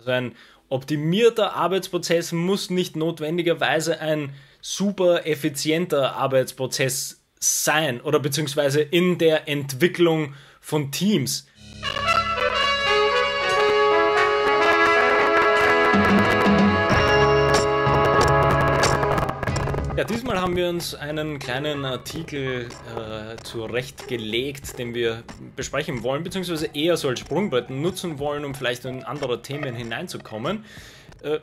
Also ein optimierter Arbeitsprozess muss nicht notwendigerweise ein super effizienter Arbeitsprozess sein oder beziehungsweise in der Entwicklung von Teams. Ja, diesmal haben wir uns einen kleinen Artikel äh, zurechtgelegt, den wir besprechen wollen, beziehungsweise eher so als Sprungbrett nutzen wollen, um vielleicht in andere Themen hineinzukommen. Äh,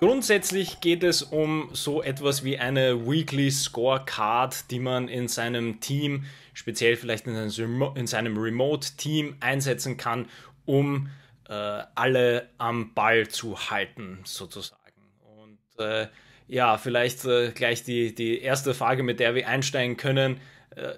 Grundsätzlich geht es um so etwas wie eine Weekly Scorecard, die man in seinem Team, speziell vielleicht in seinem Remote-Team einsetzen kann, um äh, alle am Ball zu halten, sozusagen. Und äh, ja, vielleicht äh, gleich die, die erste Frage, mit der wir einsteigen können. Äh,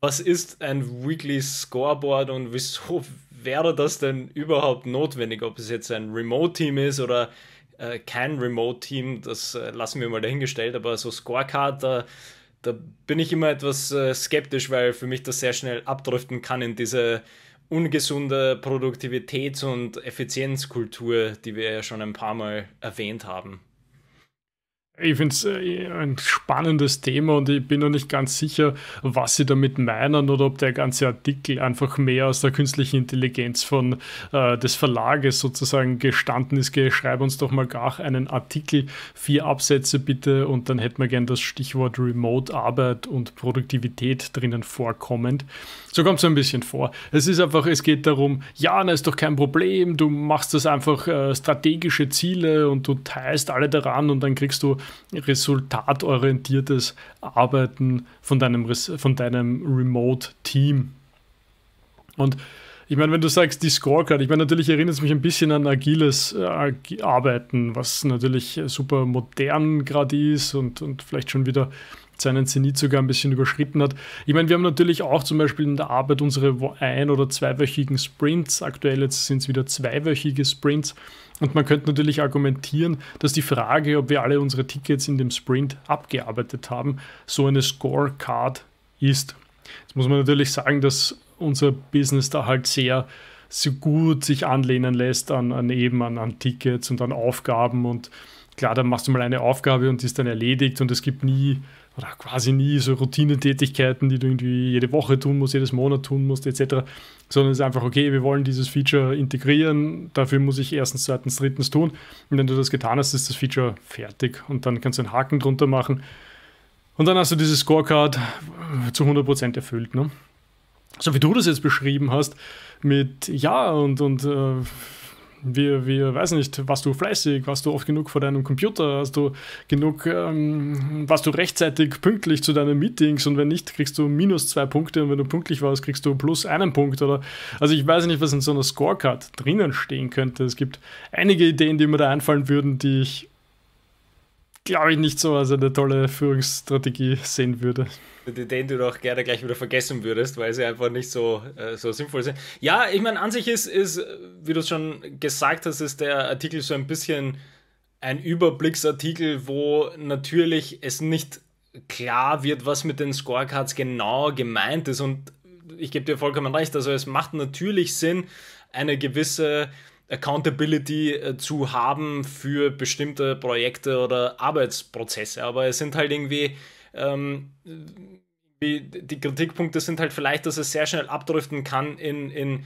was ist ein Weekly Scoreboard und wieso wäre das denn überhaupt notwendig, ob es jetzt ein Remote-Team ist oder äh, kein Remote-Team, das äh, lassen wir mal dahingestellt, aber so Scorecard, da, da bin ich immer etwas äh, skeptisch, weil für mich das sehr schnell abdriften kann in diese ungesunde Produktivitäts- und Effizienzkultur, die wir ja schon ein paar Mal erwähnt haben. Ich finde es äh, ein spannendes Thema und ich bin noch nicht ganz sicher, was sie damit meinen oder ob der ganze Artikel einfach mehr aus der künstlichen Intelligenz von äh, des Verlages sozusagen gestanden ist. Schreib uns doch mal gar einen Artikel, vier Absätze bitte und dann hätten wir gern das Stichwort Remote Arbeit und Produktivität drinnen vorkommend. So kommt es ein bisschen vor. Es ist einfach, es geht darum, ja, na ist doch kein Problem, du machst das einfach äh, strategische Ziele und du teilst alle daran und dann kriegst du resultatorientiertes Arbeiten von deinem, von deinem Remote-Team. Und ich meine, wenn du sagst, die Scorecard, ich meine, natürlich erinnert es mich ein bisschen an agiles äh, Arbeiten, was natürlich super modern gerade ist und, und vielleicht schon wieder seinen Zenit sogar ein bisschen überschritten hat. Ich meine, wir haben natürlich auch zum Beispiel in der Arbeit unsere ein- oder zweiwöchigen Sprints. Aktuell jetzt sind es wieder zweiwöchige Sprints, und man könnte natürlich argumentieren, dass die Frage, ob wir alle unsere Tickets in dem Sprint abgearbeitet haben, so eine Scorecard ist. Jetzt muss man natürlich sagen, dass unser Business da halt sehr, sehr gut sich anlehnen lässt an, an eben an, an Tickets und an Aufgaben und klar, dann machst du mal eine Aufgabe und die ist dann erledigt und es gibt nie oder quasi nie so Routinetätigkeiten, die du irgendwie jede Woche tun musst, jedes Monat tun musst, etc. Sondern es ist einfach, okay, wir wollen dieses Feature integrieren, dafür muss ich erstens, zweitens, drittens tun. Und wenn du das getan hast, ist das Feature fertig und dann kannst du einen Haken drunter machen. Und dann hast du diese Scorecard zu 100% erfüllt. Ne? So wie du das jetzt beschrieben hast, mit ja und, und äh, wir, wir, weiß nicht, warst du fleißig, warst du oft genug vor deinem Computer, hast du genug, ähm, warst du rechtzeitig pünktlich zu deinen Meetings und wenn nicht, kriegst du minus zwei Punkte und wenn du pünktlich warst, kriegst du plus einen Punkt oder, also ich weiß nicht, was in so einer Scorecard drinnen stehen könnte. Es gibt einige Ideen, die mir da einfallen würden, die ich glaube ich, nicht so als eine tolle Führungsstrategie sehen würde. Den du doch gerne gleich wieder vergessen würdest, weil sie einfach nicht so, äh, so sinnvoll sind. Ja, ich meine, an sich ist, ist wie du es schon gesagt hast, ist der Artikel so ein bisschen ein Überblicksartikel, wo natürlich es nicht klar wird, was mit den Scorecards genau gemeint ist. Und ich gebe dir vollkommen recht, also es macht natürlich Sinn, eine gewisse Accountability äh, zu haben für bestimmte Projekte oder Arbeitsprozesse. Aber es sind halt irgendwie, ähm, die Kritikpunkte sind halt vielleicht, dass es sehr schnell abdriften kann in, in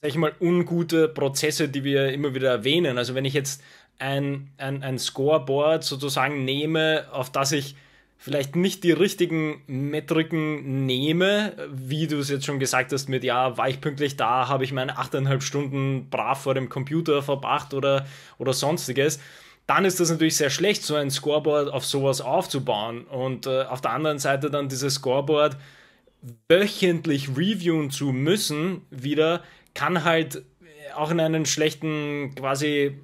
sag ich mal, ungute Prozesse, die wir immer wieder erwähnen. Also wenn ich jetzt ein, ein, ein Scoreboard sozusagen nehme, auf das ich vielleicht nicht die richtigen Metriken nehme, wie du es jetzt schon gesagt hast, mit ja, war ich pünktlich da, habe ich meine 8,5 Stunden brav vor dem Computer verbracht oder, oder sonstiges, dann ist das natürlich sehr schlecht, so ein Scoreboard auf sowas aufzubauen. Und äh, auf der anderen Seite dann dieses Scoreboard wöchentlich reviewen zu müssen, wieder, kann halt auch in einen schlechten quasi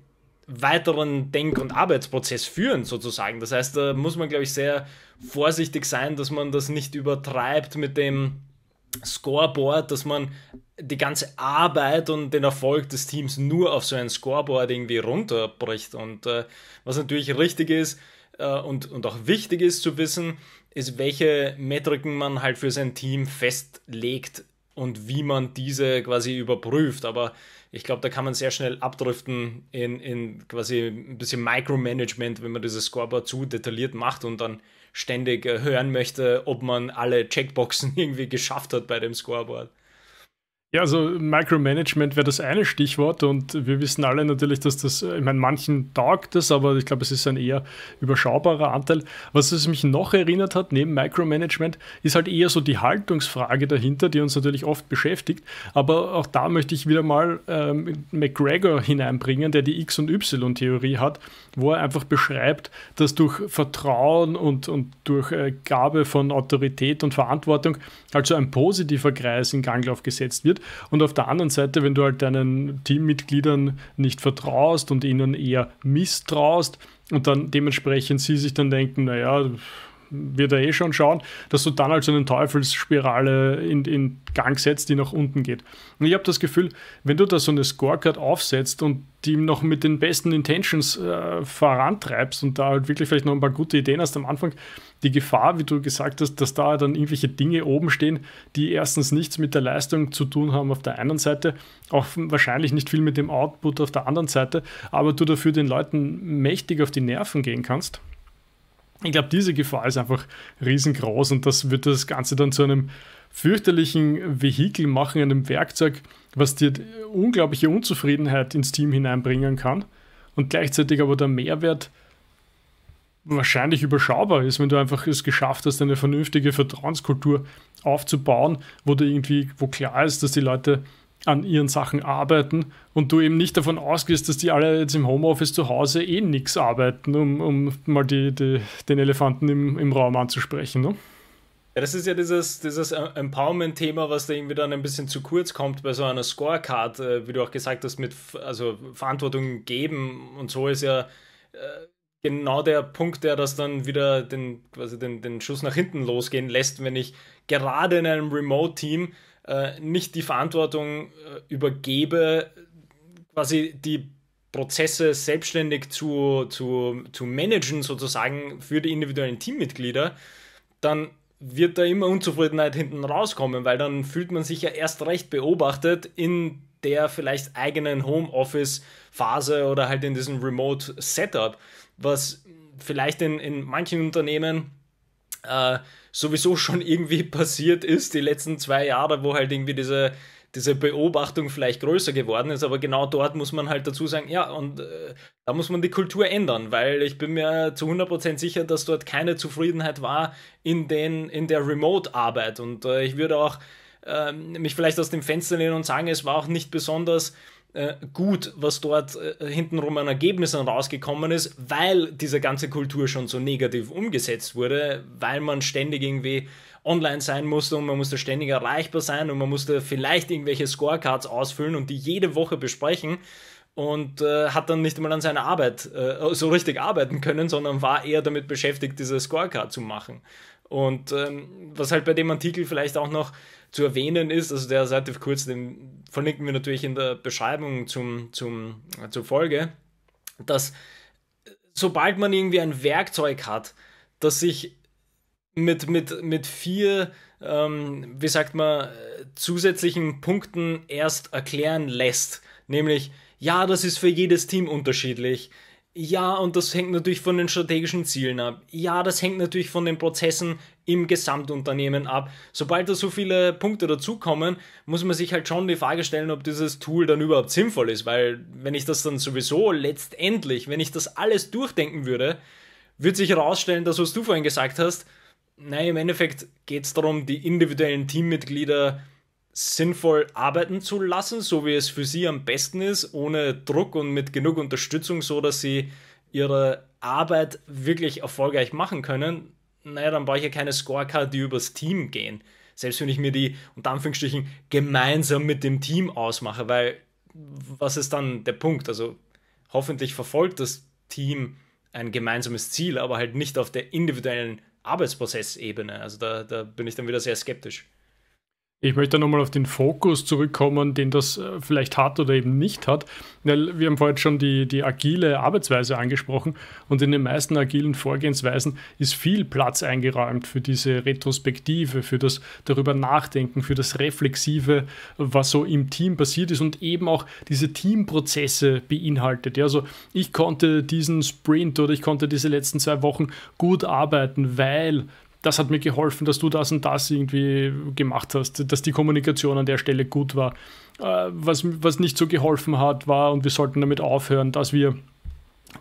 weiteren Denk- und Arbeitsprozess führen, sozusagen. Das heißt, da muss man, glaube ich, sehr vorsichtig sein, dass man das nicht übertreibt mit dem Scoreboard, dass man die ganze Arbeit und den Erfolg des Teams nur auf so ein Scoreboard irgendwie runterbricht. Und äh, was natürlich richtig ist äh, und, und auch wichtig ist zu wissen, ist, welche Metriken man halt für sein Team festlegt, und wie man diese quasi überprüft. Aber ich glaube, da kann man sehr schnell abdriften in, in quasi ein bisschen Micromanagement, wenn man dieses Scoreboard zu detailliert macht und dann ständig äh, hören möchte, ob man alle Checkboxen irgendwie geschafft hat bei dem Scoreboard. Ja, also Micromanagement wäre das eine Stichwort und wir wissen alle natürlich, dass das, äh, ich meine, manchen taugt das, aber ich glaube, es ist ein eher überschaubarer Anteil. Was es mich noch erinnert hat, neben Micromanagement, ist halt eher so die Haltungsfrage dahinter, die uns natürlich oft beschäftigt. Aber auch da möchte ich wieder mal ähm, McGregor hineinbringen, der die X- und Y-Theorie hat, wo er einfach beschreibt, dass durch Vertrauen und, und durch äh, Gabe von Autorität und Verantwortung halt so ein positiver Kreis in Ganglauf gesetzt wird und auf der anderen Seite, wenn du halt deinen Teammitgliedern nicht vertraust und ihnen eher misstraust und dann dementsprechend sie sich dann denken, naja, wird er eh schon schauen, dass du dann halt so eine Teufelsspirale in, in Gang setzt, die nach unten geht. Und ich habe das Gefühl, wenn du da so eine Scorecard aufsetzt und die noch mit den besten Intentions äh, vorantreibst und da halt wirklich vielleicht noch ein paar gute Ideen hast am Anfang, die Gefahr, wie du gesagt hast, dass da dann irgendwelche Dinge oben stehen, die erstens nichts mit der Leistung zu tun haben auf der einen Seite, auch wahrscheinlich nicht viel mit dem Output auf der anderen Seite, aber du dafür den Leuten mächtig auf die Nerven gehen kannst ich glaube, diese Gefahr ist einfach riesengroß und das wird das Ganze dann zu einem fürchterlichen Vehikel machen, einem Werkzeug, was dir unglaubliche Unzufriedenheit ins Team hineinbringen kann und gleichzeitig aber der Mehrwert wahrscheinlich überschaubar ist, wenn du einfach es geschafft hast, eine vernünftige Vertrauenskultur aufzubauen, wo du irgendwie, wo klar ist, dass die Leute an ihren Sachen arbeiten und du eben nicht davon ausgehst, dass die alle jetzt im Homeoffice zu Hause eh nichts arbeiten, um, um mal die, die, den Elefanten im, im Raum anzusprechen. Ne? Ja, das ist ja dieses, dieses äh, Empowerment-Thema, was da irgendwie dann ein bisschen zu kurz kommt bei so einer Scorecard, äh, wie du auch gesagt hast, mit also Verantwortung geben und so ist ja äh, genau der Punkt, der das dann wieder den, quasi den, den Schuss nach hinten losgehen lässt, wenn ich gerade in einem Remote-Team äh, nicht die Verantwortung äh, übergebe, quasi die Prozesse selbstständig zu, zu, zu managen, sozusagen für die individuellen Teammitglieder, dann wird da immer Unzufriedenheit hinten rauskommen, weil dann fühlt man sich ja erst recht beobachtet in der vielleicht eigenen Homeoffice-Phase oder halt in diesem Remote-Setup, was vielleicht in, in manchen Unternehmen äh, sowieso schon irgendwie passiert ist, die letzten zwei Jahre, wo halt irgendwie diese, diese Beobachtung vielleicht größer geworden ist, aber genau dort muss man halt dazu sagen, ja, und äh, da muss man die Kultur ändern, weil ich bin mir zu 100% sicher, dass dort keine Zufriedenheit war in, den, in der Remote-Arbeit und äh, ich würde auch ähm, mich vielleicht aus dem Fenster lehnen und sagen, es war auch nicht besonders äh, gut, was dort äh, hintenrum an Ergebnissen rausgekommen ist, weil diese ganze Kultur schon so negativ umgesetzt wurde, weil man ständig irgendwie online sein musste und man musste ständig erreichbar sein und man musste vielleicht irgendwelche Scorecards ausfüllen und die jede Woche besprechen und äh, hat dann nicht mal an seiner Arbeit äh, so richtig arbeiten können, sondern war eher damit beschäftigt, diese Scorecard zu machen. Und ähm, was halt bei dem Artikel vielleicht auch noch zu erwähnen ist, also der Seite kurz, den verlinken wir natürlich in der Beschreibung zum, zum, äh, zur Folge, dass äh, sobald man irgendwie ein Werkzeug hat, das sich mit, mit, mit vier, ähm, wie sagt man, äh, zusätzlichen Punkten erst erklären lässt, nämlich, ja, das ist für jedes Team unterschiedlich, ja, und das hängt natürlich von den strategischen Zielen ab. Ja, das hängt natürlich von den Prozessen im Gesamtunternehmen ab. Sobald da so viele Punkte dazukommen, muss man sich halt schon die Frage stellen, ob dieses Tool dann überhaupt sinnvoll ist, weil wenn ich das dann sowieso letztendlich, wenn ich das alles durchdenken würde, wird sich herausstellen, dass was du vorhin gesagt hast, nein, im Endeffekt geht es darum, die individuellen Teammitglieder sinnvoll arbeiten zu lassen, so wie es für sie am besten ist, ohne Druck und mit genug Unterstützung, so dass sie ihre Arbeit wirklich erfolgreich machen können, naja, dann brauche ich ja keine Scorecard, die übers Team gehen. Selbst wenn ich mir die unter Anführungsstrichen gemeinsam mit dem Team ausmache, weil was ist dann der Punkt? Also hoffentlich verfolgt das Team ein gemeinsames Ziel, aber halt nicht auf der individuellen Arbeitsprozessebene. Also da, da bin ich dann wieder sehr skeptisch. Ich möchte nochmal auf den Fokus zurückkommen, den das äh, vielleicht hat oder eben nicht hat. Wir haben vorhin schon die, die agile Arbeitsweise angesprochen und in den meisten agilen Vorgehensweisen ist viel Platz eingeräumt für diese Retrospektive, für das darüber nachdenken, für das Reflexive, was so im Team passiert ist und eben auch diese Teamprozesse beinhaltet. Also ich konnte diesen Sprint oder ich konnte diese letzten zwei Wochen gut arbeiten, weil das hat mir geholfen, dass du das und das irgendwie gemacht hast, dass die Kommunikation an der Stelle gut war. Äh, was, was nicht so geholfen hat, war, und wir sollten damit aufhören, dass wir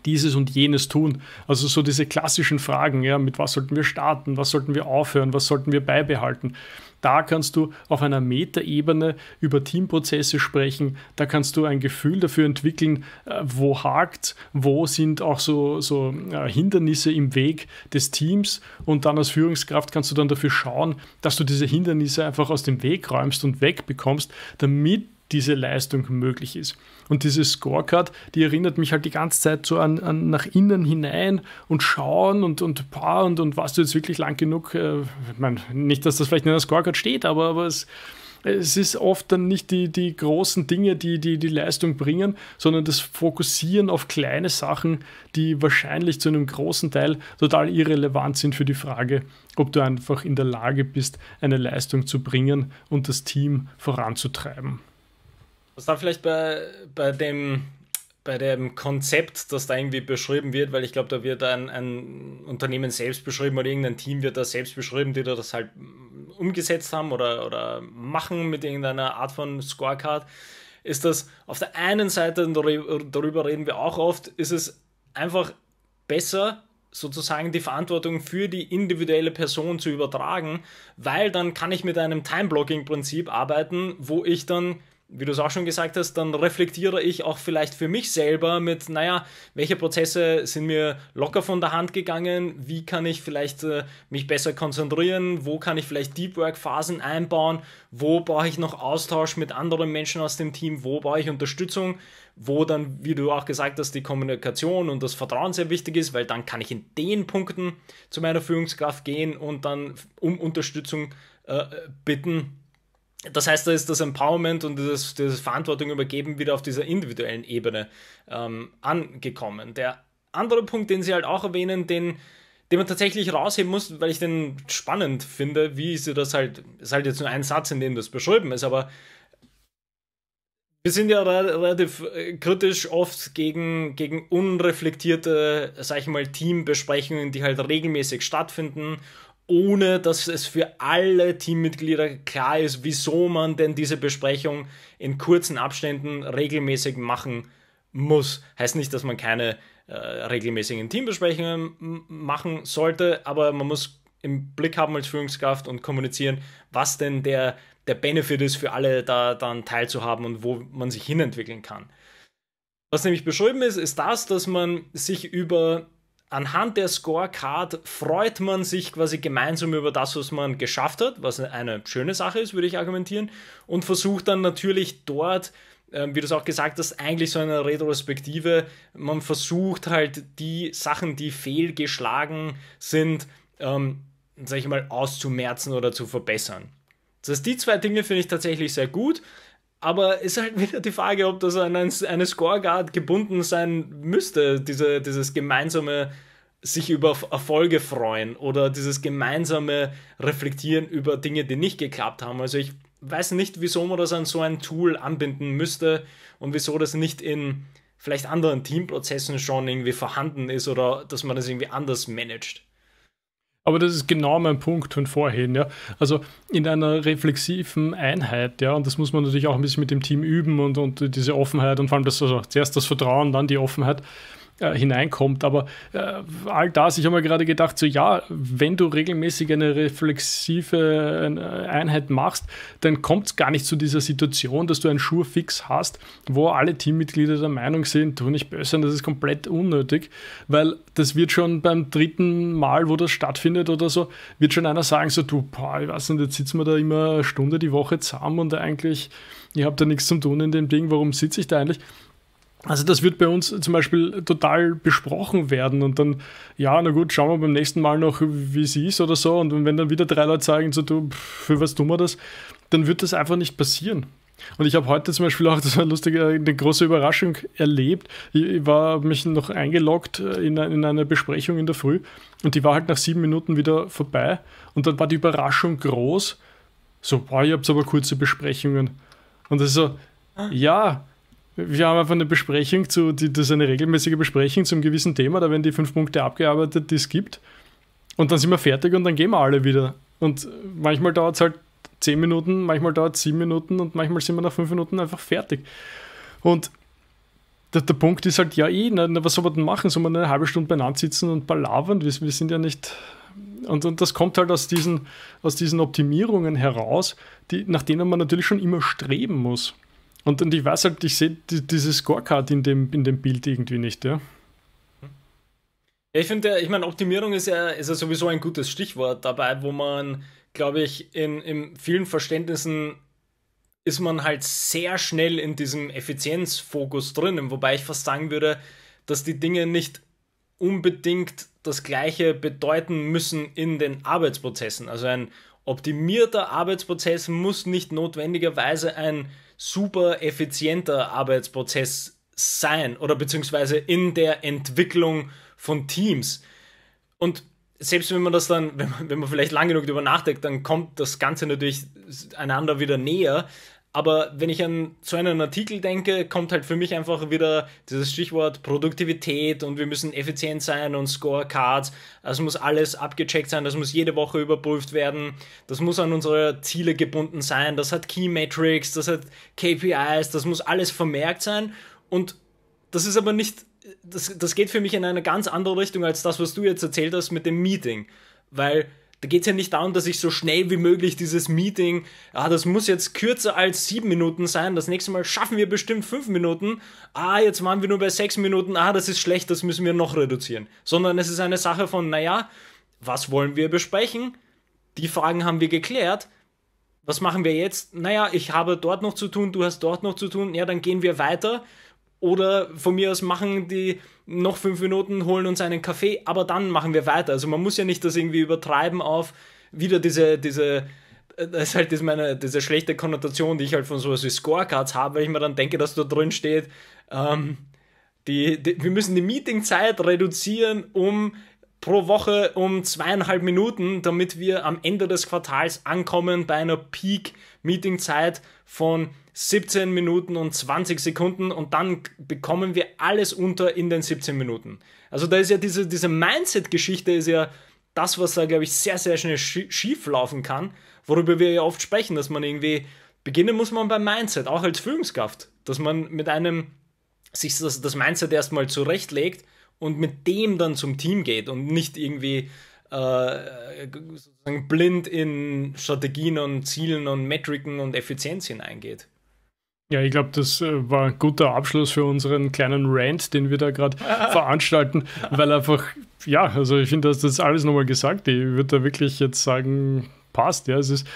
dieses und jenes tun. Also so diese klassischen Fragen, ja, mit was sollten wir starten, was sollten wir aufhören, was sollten wir beibehalten. Da kannst du auf einer Metaebene über Teamprozesse sprechen, da kannst du ein Gefühl dafür entwickeln, äh, wo hakt, wo sind auch so, so äh, Hindernisse im Weg des Teams und dann als Führungskraft kannst du dann dafür schauen, dass du diese Hindernisse einfach aus dem Weg räumst und wegbekommst, damit diese Leistung möglich ist. Und diese Scorecard, die erinnert mich halt die ganze Zeit so an, an nach innen hinein und schauen und, und, und, und warst du jetzt wirklich lang genug? Äh, ich meine, nicht, dass das vielleicht in der Scorecard steht, aber, aber es, es ist oft dann nicht die, die großen Dinge, die, die die Leistung bringen, sondern das Fokussieren auf kleine Sachen, die wahrscheinlich zu einem großen Teil total irrelevant sind für die Frage, ob du einfach in der Lage bist, eine Leistung zu bringen und das Team voranzutreiben. Was dann vielleicht bei, bei dem bei dem Konzept, das da irgendwie beschrieben wird, weil ich glaube, da wird ein, ein, Unternehmen selbst beschrieben oder irgendein Team wird da selbst beschrieben, die da das halt umgesetzt haben oder, oder machen mit irgendeiner Art von Scorecard, ist das auf der einen Seite, und darüber reden wir auch oft, ist es einfach besser, sozusagen die Verantwortung für die individuelle Person zu übertragen, weil dann kann ich mit einem Time-Blocking-Prinzip arbeiten, wo ich dann wie du es auch schon gesagt hast, dann reflektiere ich auch vielleicht für mich selber mit, naja, welche Prozesse sind mir locker von der Hand gegangen, wie kann ich vielleicht äh, mich besser konzentrieren, wo kann ich vielleicht Deep Work Phasen einbauen, wo brauche ich noch Austausch mit anderen Menschen aus dem Team, wo brauche ich Unterstützung, wo dann, wie du auch gesagt hast, die Kommunikation und das Vertrauen sehr wichtig ist, weil dann kann ich in den Punkten zu meiner Führungskraft gehen und dann um Unterstützung äh, bitten das heißt, da ist das Empowerment und das, das Verantwortung übergeben wieder auf dieser individuellen Ebene ähm, angekommen. Der andere Punkt, den Sie halt auch erwähnen, den, den man tatsächlich rausheben muss, weil ich den spannend finde, wie sie das halt, ist halt jetzt nur ein Satz, in dem das beschrieben ist, aber wir sind ja relativ äh, kritisch oft gegen, gegen unreflektierte, sag ich mal, Teambesprechungen, die halt regelmäßig stattfinden ohne dass es für alle Teammitglieder klar ist, wieso man denn diese Besprechung in kurzen Abständen regelmäßig machen muss. Heißt nicht, dass man keine äh, regelmäßigen Teambesprechungen machen sollte, aber man muss im Blick haben als Führungskraft und kommunizieren, was denn der, der Benefit ist für alle, da dann teilzuhaben und wo man sich hinentwickeln kann. Was nämlich beschrieben ist, ist das, dass man sich über anhand der Scorecard freut man sich quasi gemeinsam über das, was man geschafft hat, was eine schöne Sache ist, würde ich argumentieren, und versucht dann natürlich dort, ähm, wie du es auch gesagt hast, eigentlich so eine Retrospektive, man versucht halt die Sachen, die fehlgeschlagen sind, ähm, sag ich mal, auszumerzen oder zu verbessern. Das heißt, die zwei Dinge finde ich tatsächlich sehr gut. Aber ist halt wieder die Frage, ob das an eine Scoreguard gebunden sein müsste, diese, dieses gemeinsame sich über Erfolge freuen oder dieses gemeinsame Reflektieren über Dinge, die nicht geklappt haben. Also ich weiß nicht, wieso man das an so ein Tool anbinden müsste und wieso das nicht in vielleicht anderen Teamprozessen schon irgendwie vorhanden ist oder dass man das irgendwie anders managt. Aber das ist genau mein Punkt von vorhin, ja. Also in einer reflexiven Einheit, ja, und das muss man natürlich auch ein bisschen mit dem Team üben und, und diese Offenheit und vor allem das also zuerst das Vertrauen, dann die Offenheit äh, hineinkommt. Aber äh, all das, ich habe mir gerade gedacht, so ja, wenn du regelmäßig eine reflexive äh, Einheit machst, dann kommt es gar nicht zu dieser Situation, dass du einen Schurfix hast, wo alle Teammitglieder der Meinung sind, tu nicht böse, das ist komplett unnötig, weil das wird schon beim dritten Mal, wo das stattfindet oder so, wird schon einer sagen, so du, boah, ich weiß nicht, jetzt sitzen wir da immer eine Stunde die Woche zusammen und eigentlich, ich habe da nichts zum Tun in dem Ding, warum sitze ich da eigentlich? Also das wird bei uns zum Beispiel total besprochen werden und dann, ja, na gut, schauen wir beim nächsten Mal noch, wie es ist oder so. Und wenn dann wieder drei Leute sagen, so, du, für was tun wir das, dann wird das einfach nicht passieren. Und ich habe heute zum Beispiel auch, das war lustig, äh, eine große Überraschung erlebt. Ich war mich noch eingeloggt äh, in, in eine Besprechung in der Früh und die war halt nach sieben Minuten wieder vorbei. Und dann war die Überraschung groß. So, boah, ihr habt aber kurze Besprechungen. Und das ist so, ah. ja, wir haben einfach eine Besprechung zu, die, das ist eine regelmäßige Besprechung zum gewissen Thema, da werden die fünf Punkte abgearbeitet, die es gibt. Und dann sind wir fertig und dann gehen wir alle wieder. Und manchmal dauert es halt zehn Minuten, manchmal dauert es sieben Minuten und manchmal sind wir nach fünf Minuten einfach fertig. Und der, der Punkt ist halt, ja eh, na, na, was soll man denn machen? Soll man eine halbe Stunde beieinander sitzen und palavern? Wir, wir sind ja nicht... Und, und das kommt halt aus diesen, aus diesen Optimierungen heraus, die, nach denen man natürlich schon immer streben muss. Und, und ich weiß halt, ich sehe die, diese Scorecard in dem, in dem Bild irgendwie nicht, ja. ich finde, ich meine, Optimierung ist ja, ist ja sowieso ein gutes Stichwort dabei, wo man, glaube ich, in, in vielen Verständnissen ist man halt sehr schnell in diesem Effizienzfokus drin. wobei ich fast sagen würde, dass die Dinge nicht unbedingt das Gleiche bedeuten müssen in den Arbeitsprozessen. Also ein optimierter Arbeitsprozess muss nicht notwendigerweise ein super effizienter Arbeitsprozess sein oder beziehungsweise in der Entwicklung von Teams. Und selbst wenn man das dann, wenn man, wenn man vielleicht lang genug darüber nachdenkt, dann kommt das Ganze natürlich einander wieder näher. Aber wenn ich an so einen Artikel denke, kommt halt für mich einfach wieder dieses Stichwort Produktivität und wir müssen effizient sein und Scorecards. Das muss alles abgecheckt sein, das muss jede Woche überprüft werden, das muss an unsere Ziele gebunden sein, das hat Key Metrics, das hat KPIs, das muss alles vermerkt sein. Und das ist aber nicht, das, das geht für mich in eine ganz andere Richtung als das, was du jetzt erzählt hast mit dem Meeting. Weil da geht es ja nicht darum, dass ich so schnell wie möglich dieses Meeting, ah, das muss jetzt kürzer als sieben Minuten sein, das nächste Mal schaffen wir bestimmt fünf Minuten, ah, jetzt waren wir nur bei sechs Minuten, ah, das ist schlecht, das müssen wir noch reduzieren. Sondern es ist eine Sache von, naja, was wollen wir besprechen? Die Fragen haben wir geklärt. Was machen wir jetzt? Naja, ich habe dort noch zu tun, du hast dort noch zu tun, ja, dann gehen wir weiter oder von mir aus machen die noch fünf Minuten, holen uns einen Kaffee, aber dann machen wir weiter. Also man muss ja nicht das irgendwie übertreiben auf wieder diese, diese, äh, das ist halt meine, diese schlechte Konnotation, die ich halt von sowas wie Scorecards habe, weil ich mir dann denke, dass da drin steht, ähm, die, die, wir müssen die Meetingzeit reduzieren um pro Woche um zweieinhalb Minuten, damit wir am Ende des Quartals ankommen bei einer Peak-Meetingzeit von 17 Minuten und 20 Sekunden und dann bekommen wir alles unter in den 17 Minuten. Also da ist ja diese, diese Mindset-Geschichte ist ja das, was da, glaube ich, sehr, sehr schnell schief laufen kann, worüber wir ja oft sprechen, dass man irgendwie, beginnen muss man beim Mindset, auch als Führungskraft, dass man mit einem, sich das, das Mindset erstmal zurechtlegt und mit dem dann zum Team geht und nicht irgendwie äh, blind in Strategien und Zielen und Metriken und Effizienz hineingeht. Ja, ich glaube, das äh, war ein guter Abschluss für unseren kleinen Rant, den wir da gerade ah. veranstalten, weil einfach, ja, also ich finde, dass das alles nochmal gesagt. Ich würde da wirklich jetzt sagen, passt. Ja, es ist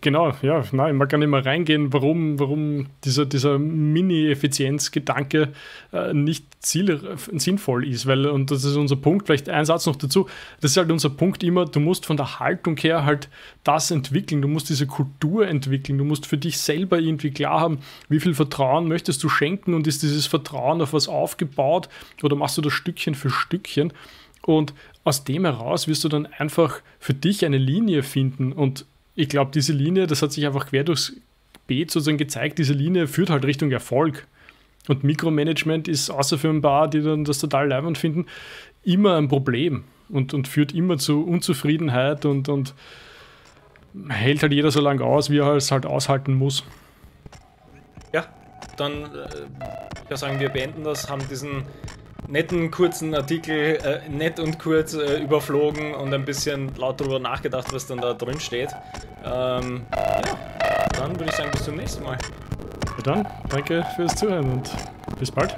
genau, ja, nein, ich mag gar nicht mehr reingehen, warum, warum dieser, dieser Mini-Effizienz-Gedanke äh, nicht ziel, äh, sinnvoll ist, weil, und das ist unser Punkt, vielleicht ein Satz noch dazu, das ist halt unser Punkt immer, du musst von der Haltung her halt das entwickeln, du musst diese Kultur entwickeln, du musst für dich selber irgendwie klar haben, wie viel Vertrauen möchtest du schenken und ist dieses Vertrauen auf was aufgebaut oder machst du das Stückchen für Stückchen? Und aus dem heraus wirst du dann einfach für dich eine Linie finden. Und ich glaube, diese Linie, das hat sich einfach quer durchs Beet sozusagen gezeigt, diese Linie führt halt Richtung Erfolg. Und Mikromanagement ist außer für ein paar, die dann das total leibend finden, immer ein Problem und, und führt immer zu Unzufriedenheit und, und hält halt jeder so lange aus, wie er es halt aushalten muss. Ja, dann äh, ich sagen, wir beenden das, haben diesen netten kurzen Artikel, äh, nett und kurz äh, überflogen und ein bisschen laut darüber nachgedacht, was dann da drin steht. Ähm, ja, dann würde ich sagen, bis zum nächsten Mal. Ja, dann, danke fürs Zuhören und bis bald.